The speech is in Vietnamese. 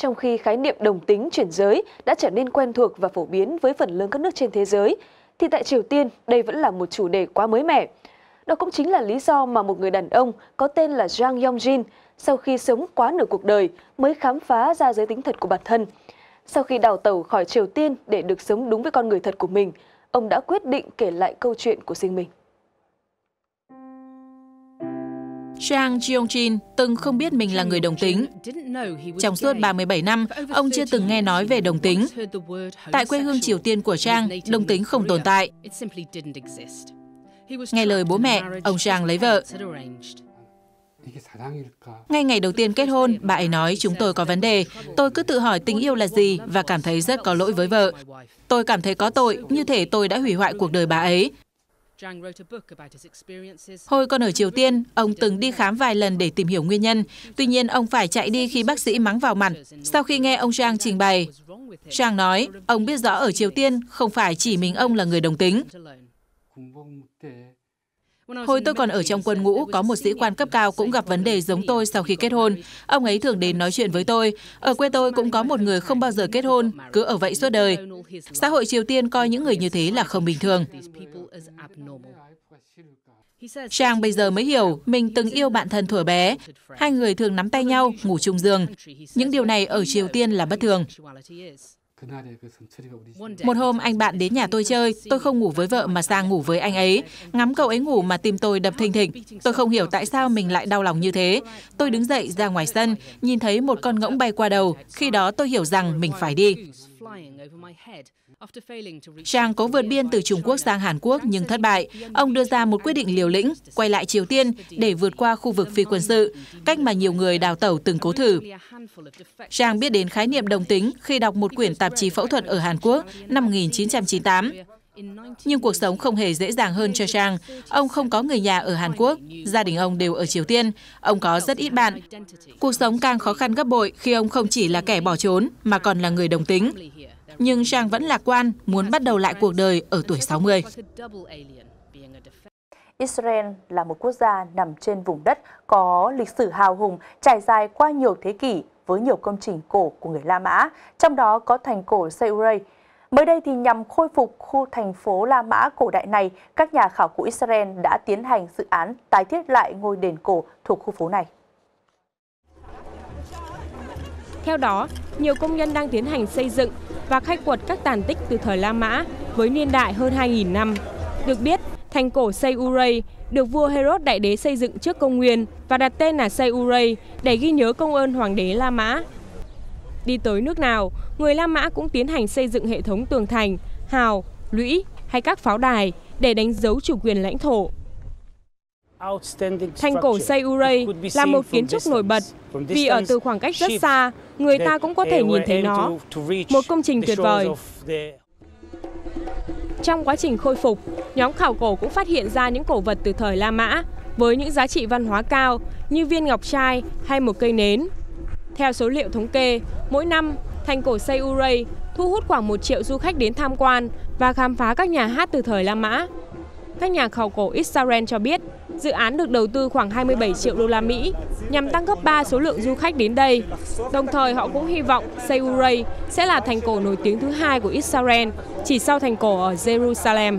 trong khi khái niệm đồng tính chuyển giới đã trở nên quen thuộc và phổ biến với phần lớn các nước trên thế giới, thì tại Triều Tiên đây vẫn là một chủ đề quá mới mẻ. Đó cũng chính là lý do mà một người đàn ông có tên là Jang Yongjin sau khi sống quá nửa cuộc đời mới khám phá ra giới tính thật của bản thân. Sau khi đào tẩu khỏi Triều Tiên để được sống đúng với con người thật của mình, ông đã quyết định kể lại câu chuyện của riêng mình. Chang Jeong-jin từng không biết mình là người đồng tính. Trong suốt 37 năm, ông chưa từng nghe nói về đồng tính. Tại quê hương Triều Tiên của Chang, đồng tính không tồn tại. Nghe lời bố mẹ, ông Chang lấy vợ. Ngay ngày đầu tiên kết hôn, bà ấy nói chúng tôi có vấn đề. Tôi cứ tự hỏi tình yêu là gì và cảm thấy rất có lỗi với vợ. Tôi cảm thấy có tội, như thể tôi đã hủy hoại cuộc đời bà ấy. Hồi còn ở Triều Tiên, ông từng đi khám vài lần để tìm hiểu nguyên nhân. Tuy nhiên, ông phải chạy đi khi bác sĩ mắng vào mặt. Sau khi nghe ông Zhang trình bày, Zhang nói ông biết rõ ở Triều Tiên không phải chỉ mình ông là người đồng tính. Hồi tôi còn ở trong quân ngũ, có một sĩ quan cấp cao cũng gặp vấn đề giống tôi sau khi kết hôn. Ông ấy thường đến nói chuyện với tôi. Ở quê tôi cũng có một người không bao giờ kết hôn, cứ ở vậy suốt đời. Xã hội Triều Tiên coi những người như thế là không bình thường. Trang bây giờ mới hiểu mình từng yêu bạn thân thuở bé. Hai người thường nắm tay nhau, ngủ chung giường. Những điều này ở Triều Tiên là bất thường. Một hôm anh bạn đến nhà tôi chơi, tôi không ngủ với vợ mà sang ngủ với anh ấy. Ngắm cậu ấy ngủ mà tim tôi đập thình thịch. Tôi không hiểu tại sao mình lại đau lòng như thế. Tôi đứng dậy ra ngoài sân, nhìn thấy một con ngỗng bay qua đầu. Khi đó tôi hiểu rằng mình phải đi. Trang có vượt biên từ Trung Quốc sang Hàn Quốc nhưng thất bại. Ông đưa ra một quyết định liều lĩnh, quay lại Triều Tiên để vượt qua khu vực phi quân sự, cách mà nhiều người đào tẩu từng cố thử. Trang biết đến khái niệm đồng tính khi đọc một quyển tạp chí phẫu thuật ở Hàn Quốc năm 1998. Nhưng cuộc sống không hề dễ dàng hơn cho Trang. Ông không có người nhà ở Hàn Quốc, gia đình ông đều ở Triều Tiên, ông có rất ít bạn. Cuộc sống càng khó khăn gấp bội khi ông không chỉ là kẻ bỏ trốn mà còn là người đồng tính. Nhưng Trang vẫn lạc quan, muốn bắt đầu lại cuộc đời ở tuổi 60. Israel là một quốc gia nằm trên vùng đất có lịch sử hào hùng trải dài qua nhiều thế kỷ với nhiều công trình cổ của người La Mã, trong đó có thành cổ Seuray, Mới đây thì nhằm khôi phục khu thành phố La Mã cổ đại này, các nhà khảo cổ Israel đã tiến hành dự án tái thiết lại ngôi đền cổ thuộc khu phố này. Theo đó, nhiều công nhân đang tiến hành xây dựng và khai quật các tàn tích từ thời La Mã với niên đại hơn 2.000 năm. Được biết, thành cổ Seyuray được vua Herod đại đế xây dựng trước công nguyên và đặt tên là Seyuray để ghi nhớ công ơn hoàng đế La Mã Đi tới nước nào, người La Mã cũng tiến hành xây dựng hệ thống tường thành, hào, lũy hay các pháo đài để đánh dấu chủ quyền lãnh thổ. Thành cổ Sayuray là một kiến trúc nổi bật vì ở từ khoảng cách rất xa, người ta cũng có thể nhìn thấy nó. Một công trình tuyệt vời. Trong quá trình khôi phục, nhóm khảo cổ cũng phát hiện ra những cổ vật từ thời La Mã với những giá trị văn hóa cao như viên ngọc trai hay một cây nến. Theo số liệu thống kê, mỗi năm, thành cổ Seiurei thu hút khoảng 1 triệu du khách đến tham quan và khám phá các nhà hát từ thời La Mã. Các nhà khảo cổ Israel cho biết, dự án được đầu tư khoảng 27 triệu đô la Mỹ nhằm tăng gấp 3 số lượng du khách đến đây. Đồng thời họ cũng hy vọng Seiurei sẽ là thành cổ nổi tiếng thứ hai của Israel chỉ sau thành cổ ở Jerusalem.